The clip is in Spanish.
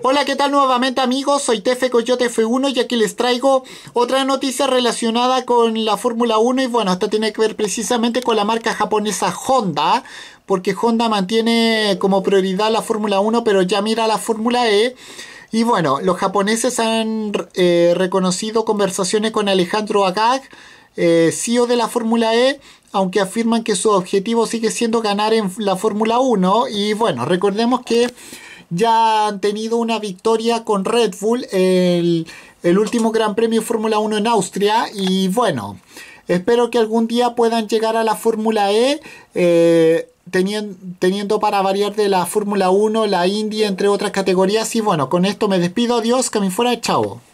Hola, ¿qué tal nuevamente amigos? Soy Tefe Coyote F1 y aquí les traigo otra noticia relacionada con la Fórmula 1 y bueno, esta tiene que ver precisamente con la marca japonesa Honda, porque Honda mantiene como prioridad la Fórmula 1 pero ya mira la Fórmula E. Y bueno, los japoneses han eh, reconocido conversaciones con Alejandro Agag, eh, CEO de la Fórmula E, aunque afirman que su objetivo sigue siendo ganar en la Fórmula 1. Y bueno, recordemos que ya han tenido una victoria con Red Bull, el, el último Gran Premio Fórmula 1 en Austria. Y bueno, espero que algún día puedan llegar a la Fórmula E. Eh, teniendo, para variar de la Fórmula 1, la Indy, entre otras categorías. Y bueno, con esto me despido. Adiós, que me fuera, chao.